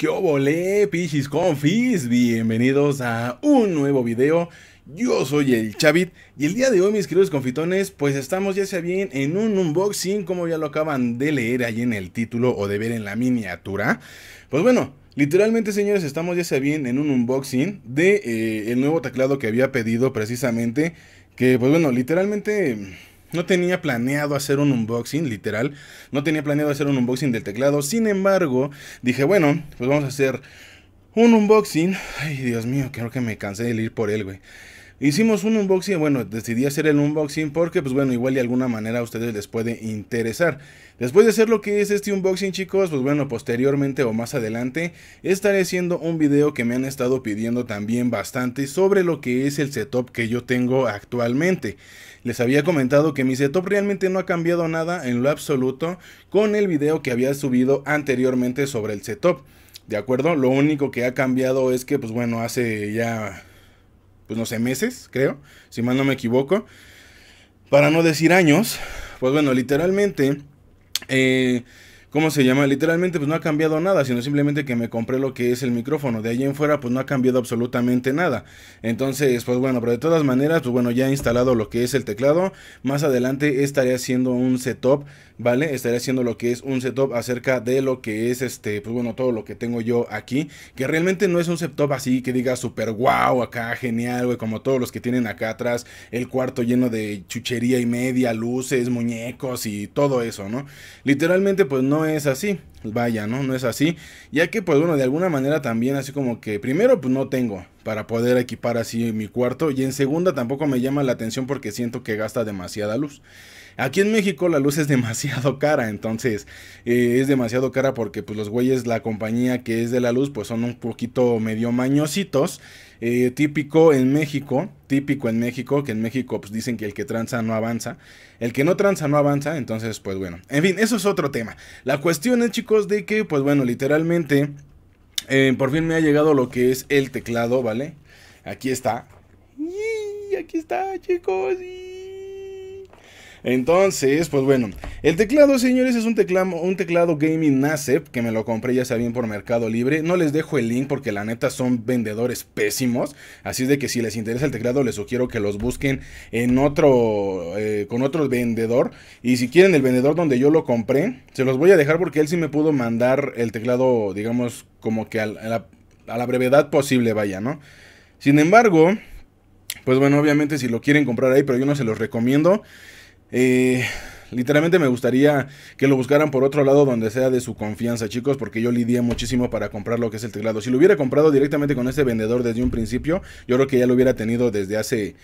¿Qué obole, pichis confis? Bienvenidos a un nuevo video. Yo soy el Chavit y el día de hoy, mis queridos confitones, pues estamos ya sea bien en un unboxing, como ya lo acaban de leer ahí en el título o de ver en la miniatura. Pues bueno, Literalmente, señores, estamos ya sea bien en un unboxing de eh, el nuevo teclado que había pedido precisamente. Que, pues bueno, literalmente no tenía planeado hacer un unboxing, literal. No tenía planeado hacer un unboxing del teclado. Sin embargo, dije, bueno, pues vamos a hacer un unboxing. Ay, Dios mío, creo que me cansé de ir por él, güey. Hicimos un unboxing, bueno, decidí hacer el unboxing porque, pues bueno, igual de alguna manera a ustedes les puede interesar. Después de hacer lo que es este unboxing, chicos, pues bueno, posteriormente o más adelante estaré haciendo un video que me han estado pidiendo también bastante sobre lo que es el setup que yo tengo actualmente. Les había comentado que mi setup realmente no ha cambiado nada en lo absoluto con el video que había subido anteriormente sobre el setup. ¿De acuerdo? Lo único que ha cambiado es que, pues bueno, hace ya pues no sé, meses, creo, si mal no me equivoco, para no decir años, pues bueno, literalmente, eh, ¿Cómo se llama? Literalmente pues no ha cambiado nada, sino simplemente que me compré lo que es el micrófono. De ahí en fuera pues no ha cambiado absolutamente nada. Entonces pues bueno, pero de todas maneras pues bueno, ya he instalado lo que es el teclado. Más adelante estaré haciendo un setup, ¿vale? Estaré haciendo lo que es un setup acerca de lo que es este, pues bueno, todo lo que tengo yo aquí. Que realmente no es un setup así que diga super wow acá, genial, güey, como todos los que tienen acá atrás. El cuarto lleno de chuchería y media, luces, muñecos y todo eso, ¿no? Literalmente pues no es así. Vaya, ¿no? No es así. Ya que pues bueno, de alguna manera también así como que primero pues no tengo para poder equipar así mi cuarto. Y en segunda tampoco me llama la atención porque siento que gasta demasiada luz. Aquí en México la luz es demasiado cara, entonces eh, es demasiado cara porque pues los güeyes, la compañía que es de la luz, pues son un poquito medio mañositos. Eh, típico en México, típico en México, que en México pues dicen que el que tranza no avanza, el que no tranza no avanza, entonces pues bueno, en fin, eso es otro tema. La cuestión es chicos de que pues bueno, literalmente... Eh, por fin me ha llegado lo que es el teclado, ¿vale? Aquí está. Y aquí está, chicos. Entonces, pues bueno, el teclado, señores, es un teclado, un teclado gaming NASEP que me lo compré ya saben por Mercado Libre. No les dejo el link porque la neta son vendedores pésimos. Así es de que si les interesa el teclado, les sugiero que los busquen en otro, eh, con otro vendedor. Y si quieren el vendedor donde yo lo compré, se los voy a dejar porque él sí me pudo mandar el teclado, digamos, como que a la, a la brevedad posible, vaya, ¿no? Sin embargo, pues bueno, obviamente si lo quieren comprar ahí, pero yo no se los recomiendo. Eh, literalmente me gustaría que lo buscaran por otro lado donde sea de su confianza, chicos, porque yo lidié muchísimo para comprar lo que es el teclado. Si lo hubiera comprado directamente con ese vendedor desde un principio, yo creo que ya lo hubiera tenido desde hace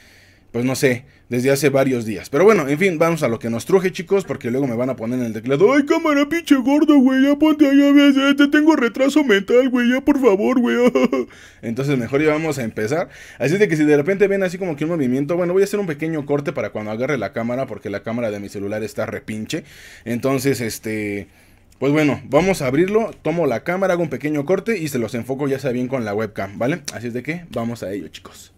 pues no sé, desde hace varios días. Pero bueno, en fin, vamos a lo que nos truje, chicos, porque luego me van a poner en el teclado. Ay, cámara, pinche gordo, güey, ya ponte allá, ya, te tengo retraso mental, güey, ya por favor, güey. Entonces, mejor ya vamos a empezar. Así de que si de repente ven así como que un movimiento, bueno, voy a hacer un pequeño corte para cuando agarre la cámara, porque la cámara de mi celular está repinche. Entonces, este... Pues bueno, vamos a abrirlo, tomo la cámara, hago un pequeño corte y se los enfoco ya sea bien con la webcam, ¿vale? Así es de que vamos a ello, chicos.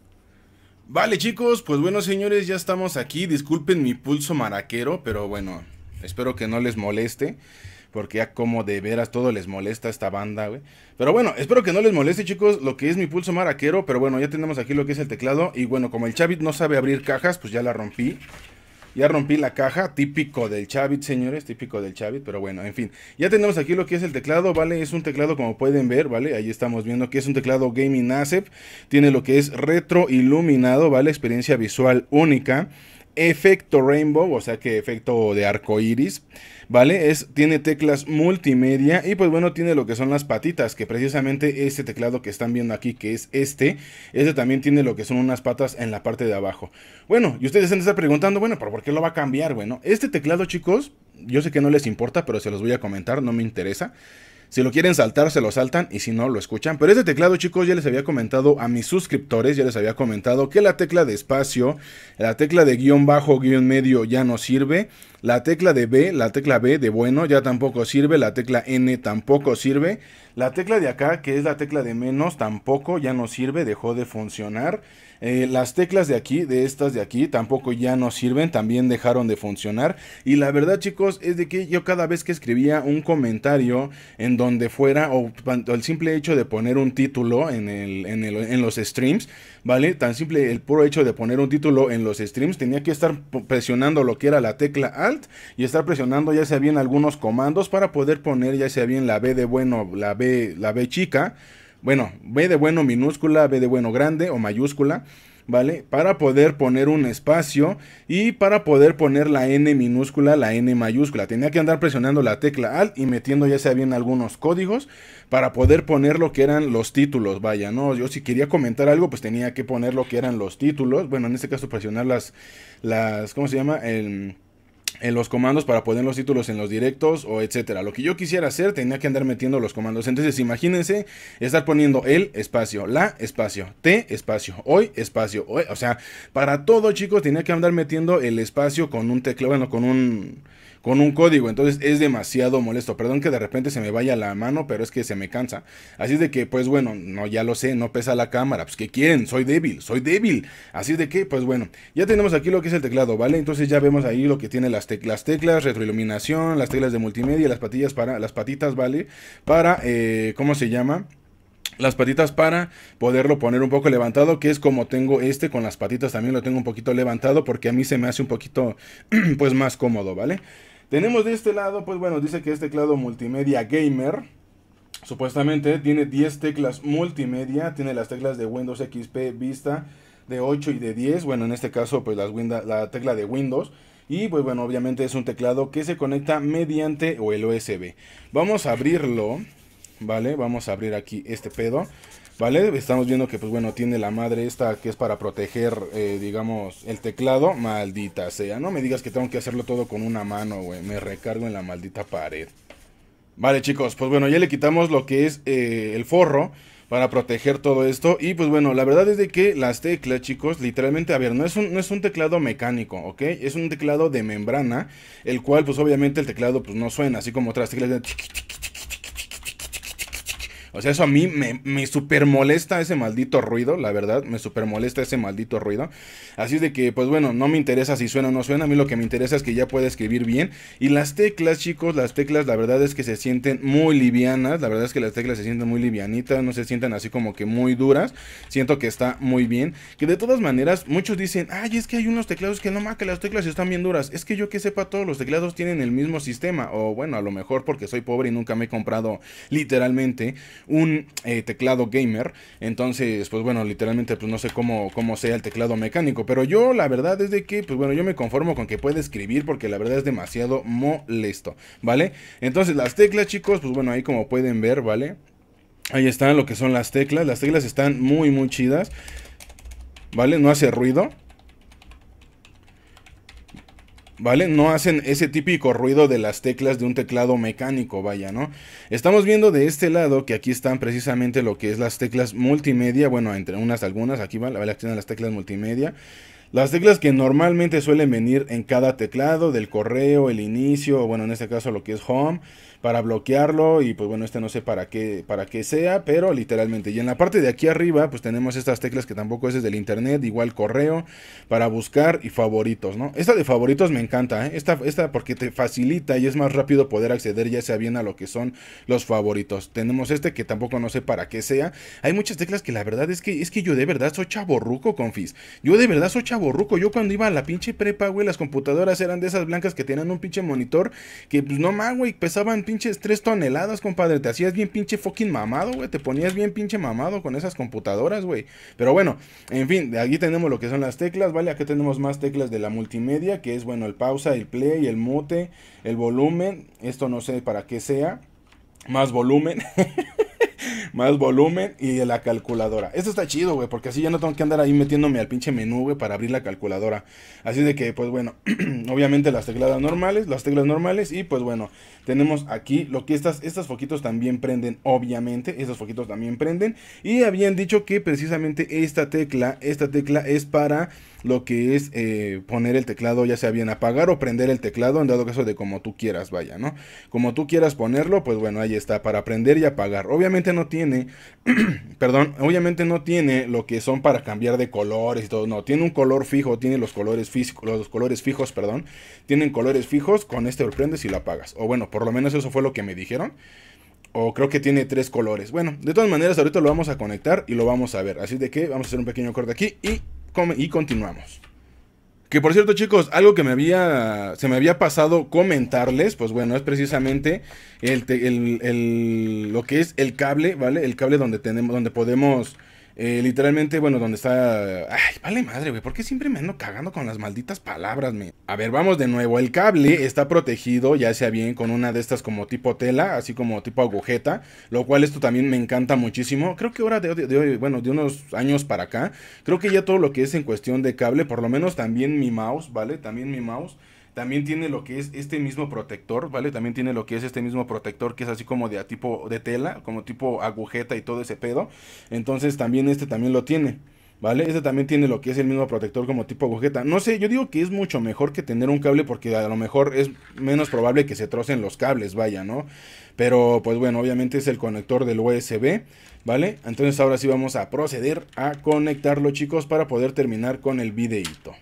Vale chicos, pues bueno señores, ya estamos aquí. Disculpen mi pulso maraquero, pero bueno, espero que no les moleste. Porque ya como de veras todo les molesta esta banda, güey. Pero bueno, espero que no les moleste chicos lo que es mi pulso maraquero. Pero bueno, ya tenemos aquí lo que es el teclado. Y bueno, como el Chavit no sabe abrir cajas, pues ya la rompí. Ya rompí la caja, típico del Chavit, señores, típico del Chavit, pero bueno, en fin. Ya tenemos aquí lo que es el teclado, ¿vale? Es un teclado como pueden ver, ¿vale? Ahí estamos viendo que es un teclado Gaming ASEP. Tiene lo que es retroiluminado, ¿vale? Experiencia visual única efecto rainbow, o sea que efecto de arco iris, ¿vale? Es, tiene teclas multimedia y pues bueno, tiene lo que son las patitas, que precisamente este teclado que están viendo aquí, que es este, este también tiene lo que son unas patas en la parte de abajo. Bueno, y ustedes se están preguntando, bueno, ¿pero por qué lo va a cambiar? Bueno, este teclado chicos, yo sé que no les importa, pero se los voy a comentar, no me interesa. Si lo quieren saltar, se lo saltan y si no, lo escuchan. Pero este teclado, chicos, ya les había comentado a mis suscriptores, ya les había comentado que la tecla de espacio, la tecla de guión bajo, guión medio ya no sirve. La tecla de B, la tecla B de bueno, ya tampoco sirve. La tecla N tampoco sirve. La tecla de acá, que es la tecla de menos, tampoco ya no sirve, dejó de funcionar. Eh, las teclas de aquí, de estas de aquí, tampoco ya no sirven, también dejaron de funcionar. Y la verdad chicos es de que yo cada vez que escribía un comentario en donde fuera, o, el simple hecho de poner un título en, en, los streams, ¿vale? Tan simple el puro hecho de poner un título en los streams, tenía que estar presionando lo que era la tecla alt y estar presionando ya sea bien algunos comandos para poder poner ya sea bien la B de bueno, la B, la B chica bueno, B de bueno minúscula, B de bueno grande o mayúscula, ¿vale? Para poder poner un espacio y para poder poner la N minúscula, la N mayúscula. Tenía que andar presionando la tecla Alt y metiendo ya sea bien algunos códigos para poder poner lo que eran los títulos, vaya, ¿no? Yo si quería comentar algo, pues tenía que poner lo que eran los títulos. Bueno, en este caso presionar las, las, ¿cómo se llama? El en los comandos para poner los títulos en los directos o etcétera. Lo que yo quisiera hacer tenía que andar metiendo los comandos. Entonces imagínense estar poniendo el espacio, la espacio, t espacio, hoy espacio. O sea, para todo chicos tenía que andar metiendo el espacio con un teclado, bueno, con un con un código. Entonces es demasiado molesto. Perdón que de repente se me vaya la mano, pero es que se me cansa. Así de que, pues bueno, no, ya lo sé, no pesa la cámara. Pues que quieren, soy débil, soy débil. Así de que, pues bueno, ya tenemos aquí lo que es el teclado, ¿vale? Entonces ya vemos ahí lo que tiene las, teclas, retroiluminación, las teclas de multimedia, las patillas para, las patitas, ¿vale? Para, eh, ¿cómo se llama? las patitas para poderlo poner un poco levantado, que es como tengo este con las patitas también lo tengo un poquito levantado porque a mí se me hace un poquito pues más cómodo, ¿vale? Tenemos de este lado, pues bueno, dice que es teclado multimedia gamer. Supuestamente tiene 10 teclas multimedia, tiene las teclas de Windows XP Vista de 8 y de 10, bueno, en este caso pues la tecla de Windows. Y pues bueno, obviamente es un teclado que se conecta mediante o el USB. Vamos a abrirlo, ¿vale? Vamos a abrir aquí este pedo. ¿Vale? Estamos viendo que, pues bueno, tiene la madre esta que es para proteger, eh, digamos, el teclado. Maldita sea. No me digas que tengo que hacerlo todo con una mano, güey. Me recargo en la maldita pared. Vale, chicos, pues bueno, ya le quitamos lo que es eh, el forro para proteger todo esto. Y pues bueno, la verdad es de que las teclas, chicos, literalmente, a ver, no es un, no es un teclado mecánico, ¿ok? Es un teclado de membrana, el cual pues obviamente el teclado pues no suena, así como otras teclas de... O sea, eso a mí me, super molesta ese maldito ruido, la verdad, me super molesta ese maldito ruido. Así de que, pues bueno, no me interesa si suena o no suena, a mí lo que me interesa es que ya pueda escribir bien. Y las teclas, chicos, las teclas la verdad es que se sienten muy livianas, la verdad es que las teclas se sienten muy livianitas, no se sienten así como que muy duras. Siento que está muy bien. Que de todas maneras, muchos dicen, ay, es que hay unos teclados que no más que las teclas están bien duras. Es que yo que sepa, todos los teclados tienen el mismo sistema. O bueno, a lo mejor porque soy pobre y nunca me he comprado literalmente un eh, teclado gamer. Entonces, pues bueno, literalmente pues no sé cómo, cómo sea el teclado mecánico. Pero yo la verdad es de que, pues bueno, yo me conformo con que pueda escribir porque la verdad es demasiado molesto, ¿vale? Entonces las teclas, chicos, pues bueno, ahí como pueden ver, ¿vale? Ahí están lo que son las teclas. Las teclas están muy, muy chidas. ¿Vale? No hace ruido. ¿vale? No hacen ese típico ruido de las teclas de un teclado mecánico, vaya, ¿no? Estamos viendo de este lado que aquí están precisamente lo que es las teclas multimedia, bueno, entre unas algunas, aquí va, vale, aquí las teclas multimedia. Las teclas que normalmente suelen venir en cada teclado, del correo, el inicio, bueno, en este caso lo que es home, para bloquearlo y pues bueno, este no sé para qué, para qué sea, pero literalmente. Y en la parte de aquí arriba pues tenemos estas teclas que tampoco es desde el internet, igual correo, para buscar y favoritos, ¿no? Esta de favoritos me encanta, ¿eh? esta, esta porque te facilita y es más rápido poder acceder ya sea bien a lo que son los favoritos. Tenemos este que tampoco no sé para qué sea. Hay muchas teclas que la verdad es que, es que yo de verdad soy chaborruco, confis. Yo de verdad soy chaborruco borruco. Yo cuando iba a la pinche prepa, güey, las computadoras eran de esas blancas que tenían un pinche monitor que, pues no más, güey, pesaban pinches 3 toneladas, compadre. Te hacías bien pinche fucking mamado, güey. Te ponías bien pinche mamado con esas computadoras, güey. Pero bueno, en fin, De aquí tenemos lo que son las teclas, ¿vale? Aquí tenemos más teclas de la multimedia, que es, bueno, el pausa, el play, el mute, el volumen. Esto no sé para qué sea. Más volumen. más volumen y la calculadora. Esto está chido, güey, porque así ya no tengo que andar ahí metiéndome al pinche menú, güey, para abrir la calculadora. Así de que, pues bueno, obviamente las tecladas normales, las teclas normales y pues bueno, tenemos aquí lo que estas, estas foquitos también prenden, obviamente, estos foquitos también prenden. Y habían dicho que precisamente esta tecla, esta tecla es para lo que es eh, poner el teclado, ya sea bien apagar o prender el teclado, en dado caso de como tú quieras, vaya, ¿no? Como tú quieras ponerlo, pues bueno, ahí está, para prender y apagar. Obviamente no tiene, perdón, obviamente no tiene lo que son para cambiar de colores y todo, no, tiene un color fijo, tiene los colores, los colores fijos, perdón, tienen colores fijos, con este lo prendes y lo apagas. O bueno, por lo menos eso fue lo que me dijeron. O creo que tiene tres colores. Bueno, de todas maneras, ahorita lo vamos a conectar y lo vamos a ver. Así de que vamos a hacer un pequeño corte aquí y y continuamos. Que por cierto, chicos, algo que me había. se me había pasado comentarles, pues bueno, es precisamente el, lo que es el cable, ¿vale? El cable donde tenemos, donde podemos eh, literalmente, bueno, donde está... Ay, vale madre, güey, ¿por qué siempre me ando cagando con las malditas palabras, me? A ver, vamos de nuevo. El cable está protegido, ya sea bien, con una de estas como tipo tela, así como tipo agujeta, lo cual esto también me encanta muchísimo. Creo que ahora de, hoy bueno, de unos años para acá, creo que ya todo lo que es en cuestión de cable, por lo menos también mi mouse, ¿vale? También mi mouse también tiene lo que es este mismo protector, ¿vale? También tiene lo que es este mismo protector que es así como de tipo de tela, como tipo agujeta y todo ese pedo. Entonces también este también lo tiene. ¿Vale? Este también tiene lo que es el mismo protector como tipo agujeta. No sé, yo digo que es mucho mejor que tener un cable porque a lo mejor es menos probable que se trocen los cables, vaya, ¿no? Pero pues bueno, obviamente es el conector del USB, ¿vale? Entonces ahora sí vamos a proceder a conectarlo, chicos, para poder terminar con el videito.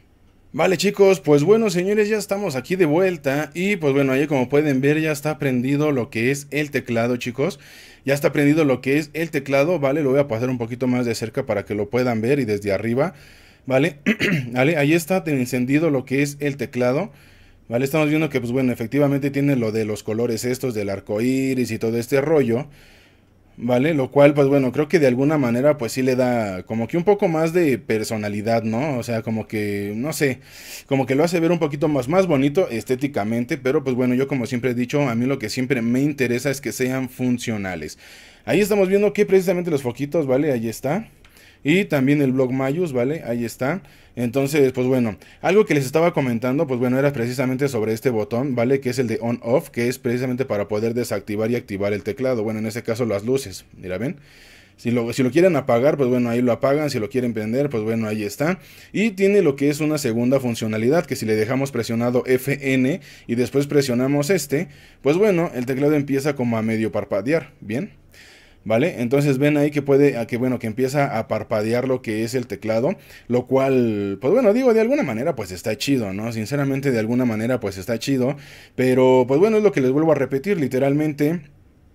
Vale chicos, pues bueno señores, ya estamos aquí de vuelta y pues bueno, ahí como pueden ver ya está prendido lo que es el teclado chicos, ya está prendido lo que es el teclado, vale, lo voy a pasar un poquito más de cerca para que lo puedan ver y desde arriba, vale, vale, ahí está encendido lo que es el teclado, vale, estamos viendo que pues bueno, efectivamente tiene lo de los colores estos del arco iris y todo este rollo, ¿vale? Lo cual, pues bueno, creo que de alguna manera, pues sí le da como que un poco más de personalidad, ¿no? O sea, como que, no sé, como que lo hace ver un poquito más, más bonito estéticamente, pero pues bueno, yo como siempre he dicho, a mí lo que siempre me interesa es que sean funcionales. Ahí estamos viendo que precisamente los foquitos, ¿vale? Ahí está y también el blog Mayus, ¿vale? Ahí está. Entonces, pues bueno, algo que les estaba comentando, pues bueno, era precisamente sobre este botón, ¿vale? Que es el de on-off, que es precisamente para poder desactivar y activar el teclado. Bueno, en este caso las luces, mira, ¿ven? Si lo, si lo, quieren apagar, pues bueno, ahí lo apagan. Si lo quieren prender, pues bueno, ahí está. Y tiene lo que es una segunda funcionalidad, que si le dejamos presionado Fn y después presionamos este, pues bueno, el teclado empieza como a medio parpadear, ¿bien? ¿vale? Entonces ven ahí que puede, a que bueno, que empieza a parpadear lo que es el teclado, lo cual, pues bueno, digo, de alguna manera pues está chido, ¿no? Sinceramente de alguna manera pues está chido, pero pues bueno, es lo que les vuelvo a repetir, literalmente...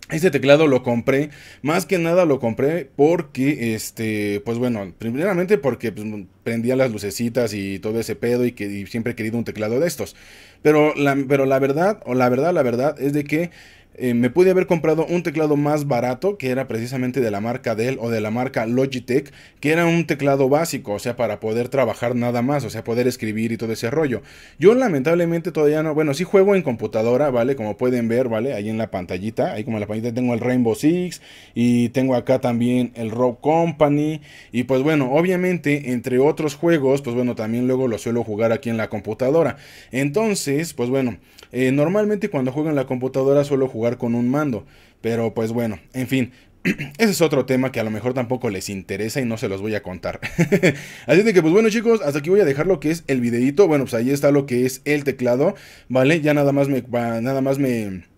Este teclado lo compré, más que nada lo compré porque, este, pues bueno, primeramente porque pues, prendía las lucecitas y todo ese pedo y que siempre he querido un teclado de estos. Pero la, pero la verdad, o la verdad, la verdad es de que eh, me pude haber comprado un teclado más barato, que era precisamente de la marca Dell o de la marca Logitech, que era un teclado básico, o sea, para poder trabajar nada más, o sea, poder escribir y todo ese rollo. Yo lamentablemente todavía no, bueno, si juego en computadora, ¿vale? Como pueden ver, ¿vale? Ahí en la pantallita, ahí como en la pantallita tengo el Rainbow Six y tengo acá también el Rogue Company. Y pues bueno, obviamente, entre otros juegos, pues bueno, también luego lo suelo jugar aquí en la computadora. Entonces, pues bueno, eh, normalmente cuando juego en la computadora suelo jugar con un mando. Pero pues bueno, en fin, ese es otro tema que a lo mejor tampoco les interesa y no se los voy a contar. Así de que pues bueno chicos, hasta aquí voy a dejar lo que es el videito. Bueno, pues ahí está lo que es el teclado, ¿vale? Ya nada más me... Nada más me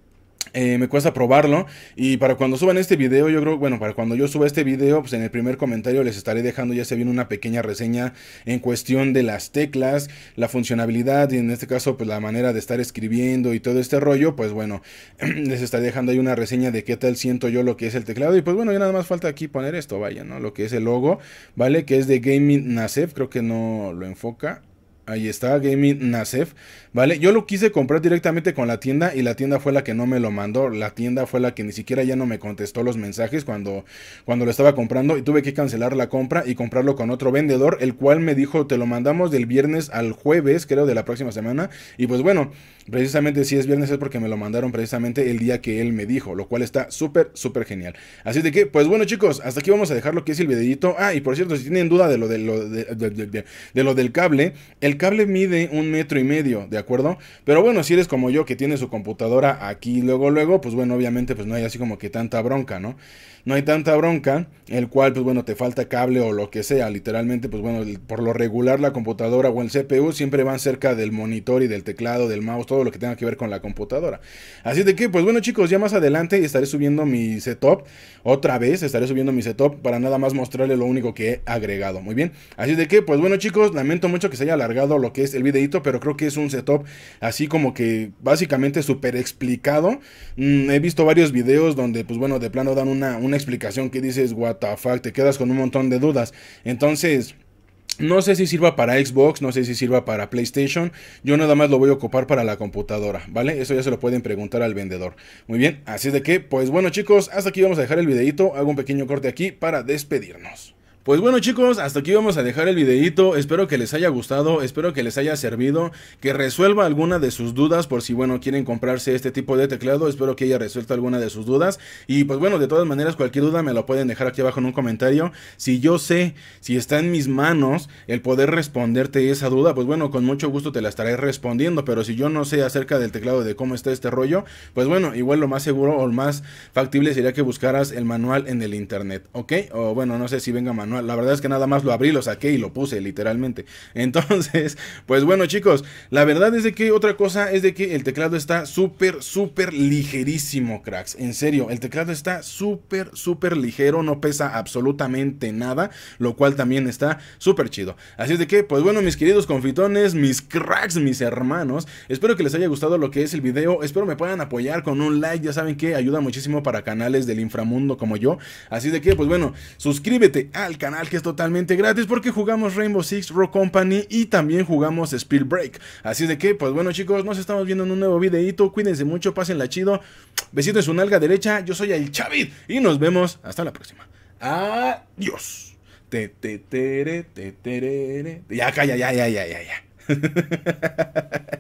eh, me cuesta probarlo. Y para cuando suban este video, yo creo, bueno, para cuando yo suba este video, pues en el primer comentario les estaré dejando ya se viene una pequeña reseña en cuestión de las teclas, la funcionalidad y en este caso, pues la manera de estar escribiendo y todo este rollo. Pues bueno, les estaré dejando ahí una reseña de qué tal siento yo lo que es el teclado. Y pues bueno, ya nada más falta aquí poner esto, vaya, ¿no? Lo que es el logo, ¿vale? Que es de Gaming Nasef, creo que no lo enfoca. Ahí está, Gaming Nasef. ¿vale? Yo lo quise comprar directamente con la tienda y la tienda fue la que no me lo mandó. La tienda fue la que ni siquiera ya no me contestó los mensajes cuando, cuando lo estaba comprando y tuve que cancelar la compra y comprarlo con otro vendedor, el cual me dijo, te lo mandamos del viernes al jueves, creo, de la próxima semana. Y pues bueno, precisamente si es viernes es porque me lo mandaron precisamente el día que él me dijo, lo cual está súper, súper genial. Así de que, pues bueno chicos, hasta aquí vamos a dejar lo que es el videito. Ah, y por cierto, si tienen duda de lo, de, lo, de, lo del cable, el cable mide un metro y medio, ¿de acuerdo. Pero bueno, si eres como yo que tiene su computadora aquí luego, luego, pues bueno, obviamente pues no hay así como que tanta bronca, ¿no? No hay tanta bronca, el cual pues bueno, te falta cable o lo que sea, literalmente pues bueno, por lo regular la computadora o el CPU siempre van cerca del monitor y del teclado, del mouse, todo lo que tenga que ver con la computadora. Así de que pues bueno chicos, ya más adelante estaré subiendo mi setup, otra vez estaré subiendo mi setup para nada más mostrarle lo único que he agregado, muy bien. Así de que pues bueno chicos, lamento mucho que se haya alargado lo que es el videito, pero creo que es un setup así como que básicamente súper explicado. Mm, he visto varios videos donde, pues bueno, de plano dan una, explicación que dices, what the fuck, te quedas con un montón de dudas. Entonces... No sé si sirva para Xbox, no sé si sirva para PlayStation. Yo nada más lo voy a ocupar para la computadora, ¿vale? Eso ya se lo pueden preguntar al vendedor. Muy bien, así de que, pues bueno chicos, hasta aquí vamos a dejar el videito. Hago un pequeño corte aquí para despedirnos. Pues bueno chicos, hasta aquí vamos a dejar el videito, espero que les haya gustado, espero que les haya servido, que resuelva alguna de sus dudas por si bueno quieren comprarse este tipo de teclado, espero que haya resuelto alguna de sus dudas y pues bueno, de todas maneras cualquier duda me la pueden dejar aquí abajo en un comentario, si yo sé, si está en mis manos el poder responderte esa duda, pues bueno, con mucho gusto te la estaré respondiendo, pero si yo no sé acerca del teclado de cómo está este rollo, pues bueno, igual lo más seguro o lo más factible sería que buscaras el manual en el internet, ¿ok? O bueno, no sé si venga manual la verdad es que nada más lo abrí, lo saqué y lo puse literalmente. Entonces, pues bueno chicos, la verdad es de que otra cosa es de que el teclado está súper, súper ligerísimo, cracks. En serio, el teclado está súper, súper ligero, no pesa absolutamente nada, lo cual también está súper chido. Así es de que, pues bueno, mis queridos confitones, mis cracks, mis hermanos, espero que les haya gustado lo que es el video, espero me puedan apoyar con un like, ya saben que ayuda muchísimo para canales del inframundo como yo. Así de que, pues bueno, suscríbete al canal canal que es totalmente gratis porque jugamos Rainbow Six Rock Company y también jugamos Spill Break. Así de que, pues bueno chicos, nos estamos viendo en un nuevo videito. Cuídense mucho, pásenla chido. Besito en su nalga derecha. Yo soy el Chavit y nos vemos hasta la próxima. Adiós. Te, te, te, Ya, ya, ya, ya, ya, ya.